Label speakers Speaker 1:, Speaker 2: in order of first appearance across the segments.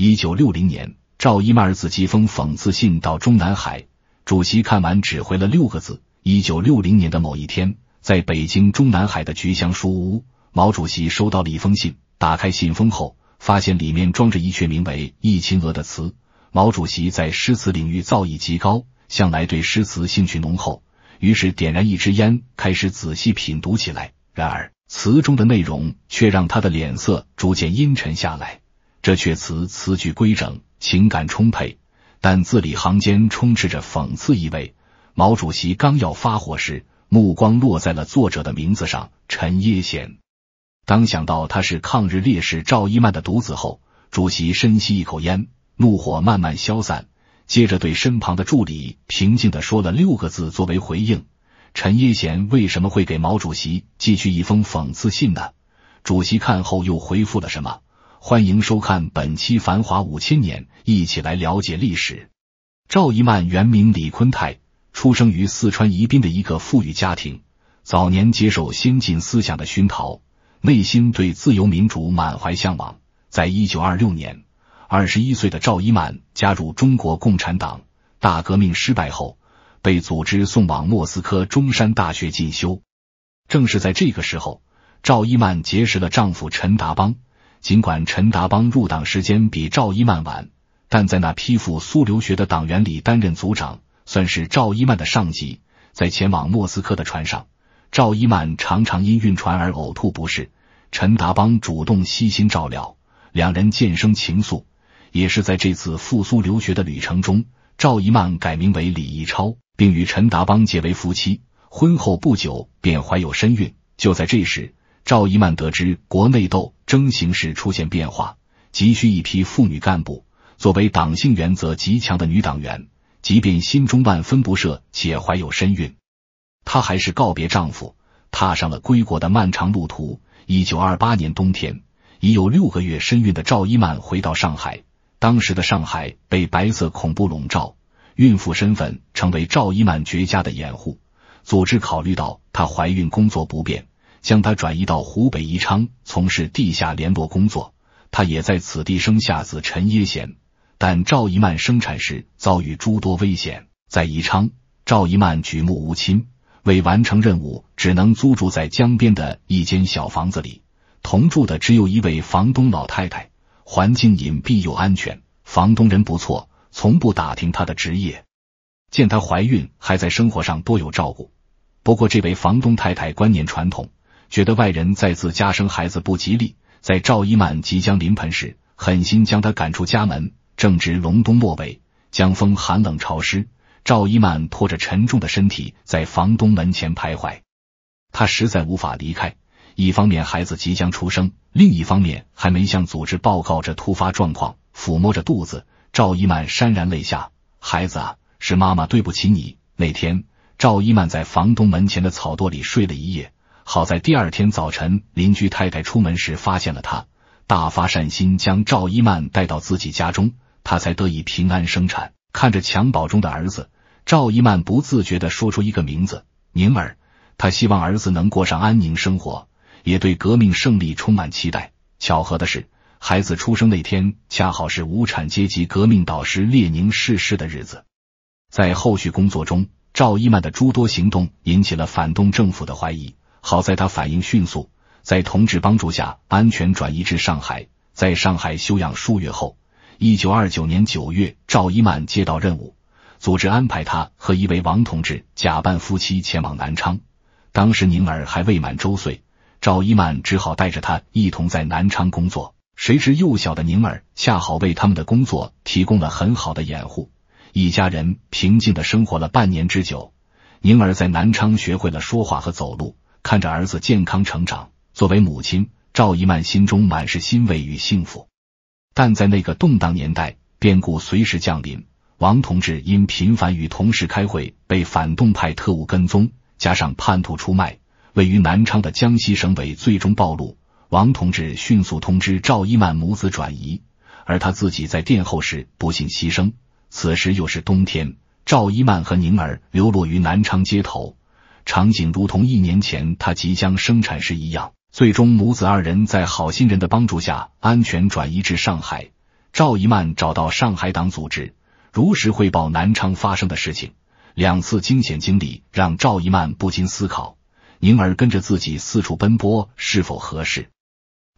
Speaker 1: 一九六零年，赵一曼儿子寄封讽刺信到中南海，主席看完只回了六个字。一九六零年的某一天，在北京中南海的菊香书屋，毛主席收到了一封信。打开信封后，发现里面装着一阙名为《忆秦娥》的词。毛主席在诗词领域造诣极高，向来对诗词兴趣浓厚，于是点燃一支烟，开始仔细品读起来。然而，词中的内容却让他的脸色逐渐阴沉下来。这阙词词句规整，情感充沛，但字里行间充斥着讽刺意味。毛主席刚要发火时，目光落在了作者的名字上——陈耶贤。当想到他是抗日烈士赵一曼的独子后，主席深吸一口烟，怒火慢慢消散。接着，对身旁的助理平静的说了六个字作为回应：“陈耶贤为什么会给毛主席寄去一封讽刺信呢？”主席看后又回复了什么？欢迎收看本期《繁华五千年》，一起来了解历史。赵一曼原名李坤泰，出生于四川宜宾的一个富裕家庭。早年接受先进思想的熏陶，内心对自由民主满怀向往。在一九二六年，二十一岁的赵一曼加入中国共产党。大革命失败后，被组织送往莫斯科中山大学进修。正是在这个时候，赵一曼结识了丈夫陈达邦。尽管陈达邦入党时间比赵一曼晚，但在那批复苏留学的党员里担任组长，算是赵一曼的上级。在前往莫斯科的船上，赵一曼常常因晕船而呕吐不适，陈达邦主动悉心照料，两人渐生情愫。也是在这次赴苏留学的旅程中，赵一曼改名为李一超，并与陈达邦结为夫妻。婚后不久便怀有身孕，就在这时，赵一曼得知国内斗。征形势出现变化，急需一批妇女干部。作为党性原则极强的女党员，即便心中万分不舍且怀有身孕，她还是告别丈夫，踏上了归国的漫长路途。一九二八年冬天，已有六个月身孕的赵一曼回到上海。当时的上海被白色恐怖笼罩，孕妇身份成为赵一曼绝佳的掩护。组织考虑到她怀孕工作不便。将他转移到湖北宜昌从事地下联络工作，他也在此地生下子陈耶贤。但赵一曼生产时遭遇诸多危险，在宜昌，赵一曼举目无亲，为完成任务，只能租住在江边的一间小房子里。同住的只有一位房东老太太，环境隐蔽又安全。房东人不错，从不打听她的职业，见她怀孕，还在生活上多有照顾。不过这位房东太太观念传统。觉得外人在自家生孩子不吉利，在赵一曼即将临盆时，狠心将她赶出家门。正值隆冬末尾，江风寒冷潮湿，赵一曼拖着沉重的身体在房东门前徘徊。他实在无法离开，一方面孩子即将出生，另一方面还没向组织报告这突发状况。抚摸着肚子，赵一曼潸然泪下：“孩子啊，是妈妈对不起你。”那天，赵一曼在房东门前的草垛里睡了一夜。好在第二天早晨，邻居太太出门时发现了他，大发善心，将赵一曼带到自己家中，她才得以平安生产。看着襁褓中的儿子，赵一曼不自觉的说出一个名字：宁儿。他希望儿子能过上安宁生活，也对革命胜利充满期待。巧合的是，孩子出生那天恰好是无产阶级革命导师列宁逝世的日子。在后续工作中，赵一曼的诸多行动引起了反动政府的怀疑。好在他反应迅速，在同志帮助下安全转移至上海。在上海休养数月后，一九二九年九月，赵一曼接到任务，组织安排他和一位王同志假扮夫妻前往南昌。当时宁儿还未满周岁，赵一曼只好带着他一同在南昌工作。谁知幼小的宁儿恰好为他们的工作提供了很好的掩护，一家人平静的生活了半年之久。宁儿在南昌学会了说话和走路。看着儿子健康成长，作为母亲，赵一曼心中满是欣慰与幸福。但在那个动荡年代，变故随时降临。王同志因频繁与同事开会，被反动派特务跟踪，加上叛徒出卖，位于南昌的江西省委最终暴露。王同志迅速通知赵一曼母子转移，而他自己在殿后时不幸牺牲。此时又是冬天，赵一曼和宁儿流落于南昌街头。场景如同一年前他即将生产时一样，最终母子二人在好心人的帮助下安全转移至上海。赵一曼找到上海党组织，如实汇报南昌发生的事情。两次惊险经历让赵一曼不禁思考：宁儿跟着自己四处奔波是否合适？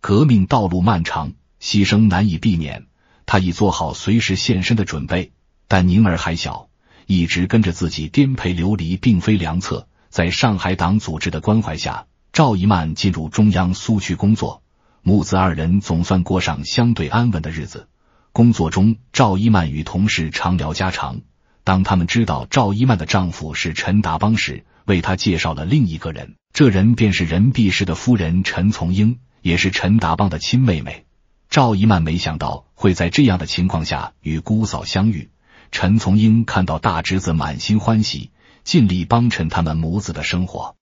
Speaker 1: 革命道路漫长，牺牲难以避免，他已做好随时现身的准备。但宁儿还小，一直跟着自己颠沛流离并非良策。在上海党组织的关怀下，赵一曼进入中央苏区工作，母子二人总算过上相对安稳的日子。工作中，赵一曼与同事常聊家常。当他们知道赵一曼的丈夫是陈达邦时，为她介绍了另一个人，这人便是任弼时的夫人陈从英，也是陈达邦的亲妹妹。赵一曼没想到会在这样的情况下与姑嫂相遇。陈从英看到大侄子，满心欢喜。尽力帮衬他们母子的生活。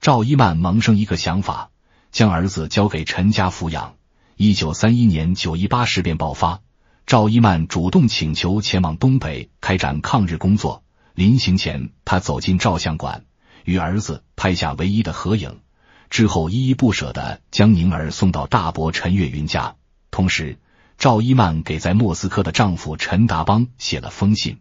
Speaker 1: 赵一曼萌生一个想法，将儿子交给陈家抚养。一九三一年九一八事变爆发，赵一曼主动请求前往东北开展抗日工作。临行前，他走进照相馆，与儿子拍下唯一的合影。之后，依依不舍的将宁儿送到大伯陈月云家。同时，赵一曼给在莫斯科的丈夫陈达邦写了封信。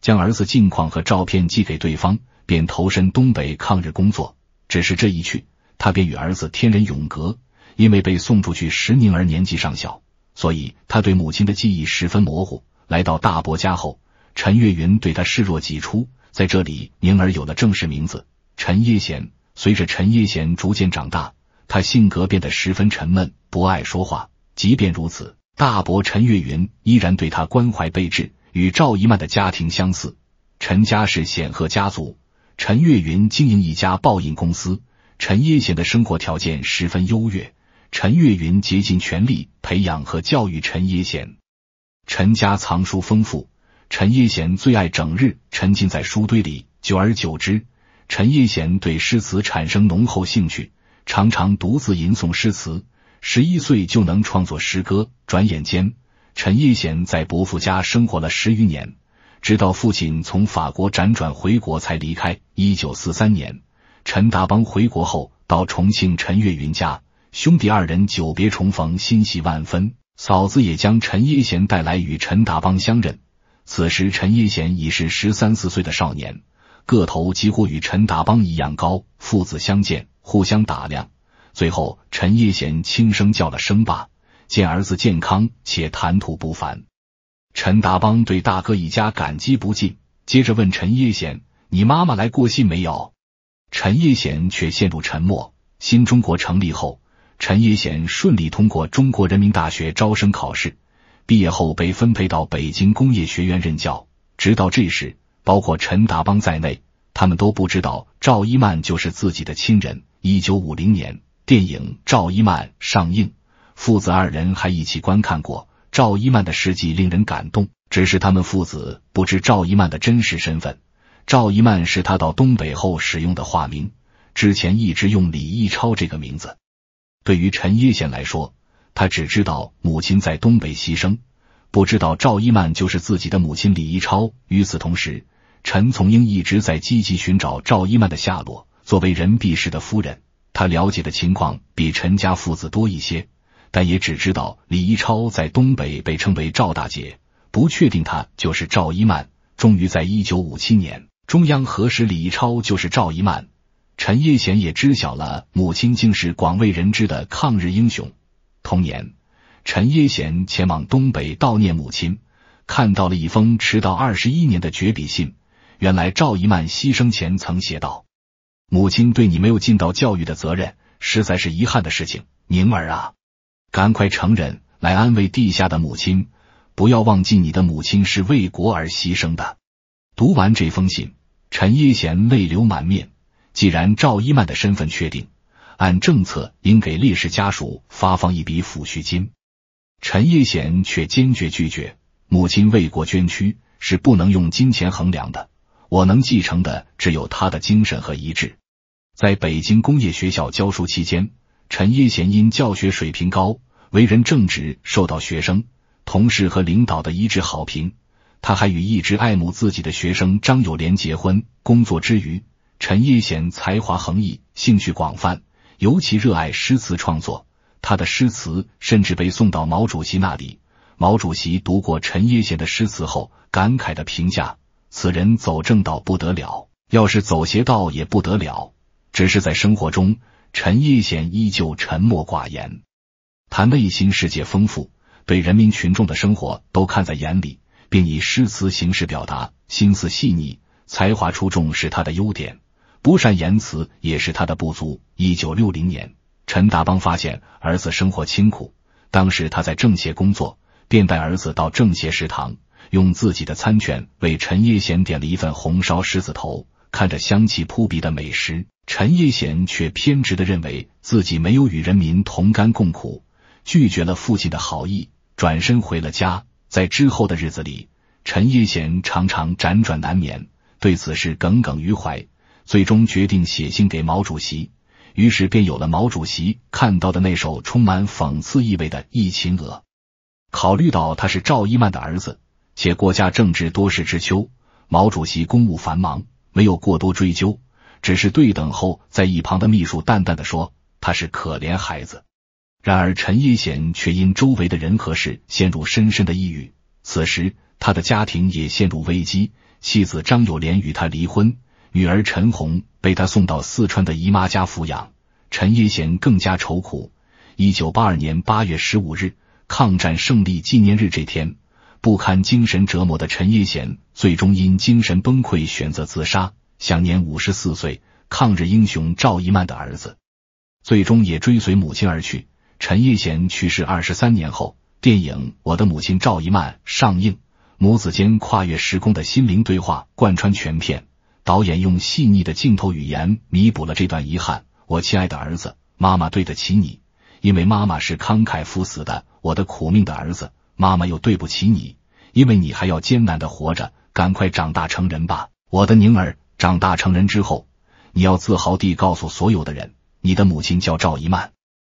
Speaker 1: 将儿子近况和照片寄给对方，便投身东北抗日工作。只是这一去，他便与儿子天人永隔。因为被送出去时宁儿年纪尚小，所以他对母亲的记忆十分模糊。来到大伯家后，陈月云对他视若己出。在这里，宁儿有了正式名字——陈叶贤。随着陈叶贤逐渐长大，他性格变得十分沉闷，不爱说话。即便如此，大伯陈月云依然对他关怀备至。与赵一曼的家庭相似，陈家是显赫家族。陈月云经营一家报印公司，陈叶贤的生活条件十分优越。陈月云竭尽全力培养和教育陈叶贤。陈家藏书丰富，陈叶贤最爱整日沉浸在书堆里。久而久之，陈叶贤对诗词产生浓厚兴趣，常常独自吟诵诗词。十一岁就能创作诗歌，转眼间。陈义贤在伯父家生活了十余年，直到父亲从法国辗转回国才离开。一九四三年，陈达邦回国后到重庆陈月云家，兄弟二人久别重逢，欣喜万分。嫂子也将陈义贤带来与陈达邦相认。此时，陈叶贤已是十三四岁的少年，个头几乎与陈达邦一样高。父子相见，互相打量，最后陈义贤轻声叫了声“爸”。见儿子健康且谈吐不凡，陈达邦对大哥一家感激不尽。接着问陈业贤：“你妈妈来过信没有？”陈业贤却陷入沉默。新中国成立后，陈业贤顺利通过中国人民大学招生考试，毕业后被分配到北京工业学院任教。直到这时，包括陈达邦在内，他们都不知道赵一曼就是自己的亲人。一九五零年，电影《赵一曼》上映。父子二人还一起观看过赵一曼的事迹，令人感动。只是他们父子不知赵一曼的真实身份，赵一曼是他到东北后使用的化名，之前一直用李一超这个名字。对于陈叶贤来说，他只知道母亲在东北牺牲，不知道赵一曼就是自己的母亲李一超。与此同时，陈从英一直在积极寻找赵一曼的下落。作为任弼时的夫人，他了解的情况比陈家父子多一些。但也只知道李一超在东北被称为赵大姐，不确定他就是赵一曼。终于在一九五七年，中央核实李一超就是赵一曼。陈叶贤也知晓了，母亲竟是广为人知的抗日英雄。同年，陈叶贤前往东北悼念母亲，看到了一封迟到二十一年的绝笔信。原来赵一曼牺牲前曾写道：“母亲对你没有尽到教育的责任，实在是遗憾的事情，宁儿啊。”赶快承认，来安慰地下的母亲。不要忘记，你的母亲是为国而牺牲的。读完这封信，陈一贤泪流满面。既然赵一曼的身份确定，按政策应给烈士家属发放一笔抚恤金，陈一贤却坚决拒绝。母亲为国捐躯是不能用金钱衡量的，我能继承的只有他的精神和意志。在北京工业学校教书期间。陈叶贤因教学水平高、为人正直，受到学生、同事和领导的一致好评。他还与一直爱慕自己的学生张友莲结婚。工作之余，陈叶贤才华横溢，兴趣广泛，尤其热爱诗词创作。他的诗词甚至被送到毛主席那里。毛主席读过陈叶贤的诗词后，感慨的评价：“此人走正道不得了，要是走邪道也不得了。”只是在生活中。陈业贤依旧沉默寡言，他内心世界丰富，对人民群众的生活都看在眼里，并以诗词形式表达，心思细腻，才华出众是他的优点，不善言辞也是他的不足。一九六零年，陈达邦发现儿子生活清苦，当时他在政协工作，便带儿子到政协食堂，用自己的餐券为陈业贤点了一份红烧狮子头，看着香气扑鼻的美食。陈叶贤却偏执的认为自己没有与人民同甘共苦，拒绝了父亲的好意，转身回了家。在之后的日子里，陈叶贤常常辗转难眠，对此事耿耿于怀，最终决定写信给毛主席。于是便有了毛主席看到的那首充满讽刺意味的《忆秦娥》。考虑到他是赵一曼的儿子，且国家政治多事之秋，毛主席公务繁忙，没有过多追究。只是对等后，在一旁的秘书淡淡的说：“他是可怜孩子。”然而陈叶贤却因周围的人和事陷入深深的抑郁。此时，他的家庭也陷入危机，妻子张友莲与他离婚，女儿陈红被他送到四川的姨妈家抚养。陈叶贤更加愁苦。一九八二年八月十五日，抗战胜利纪念日这天，不堪精神折磨的陈叶贤最终因精神崩溃选择自杀。享年五十四岁，抗日英雄赵一曼的儿子，最终也追随母亲而去。陈叶贤去世二十三年后，电影《我的母亲赵一曼》上映，母子间跨越时空的心灵对话贯穿全片。导演用细腻的镜头语言弥补了这段遗憾。我亲爱的儿子，妈妈对得起你，因为妈妈是慷慨赴死的；我的苦命的儿子，妈妈又对不起你，因为你还要艰难的活着，赶快长大成人吧，我的宁儿。长大成人之后，你要自豪地告诉所有的人，你的母亲叫赵一曼。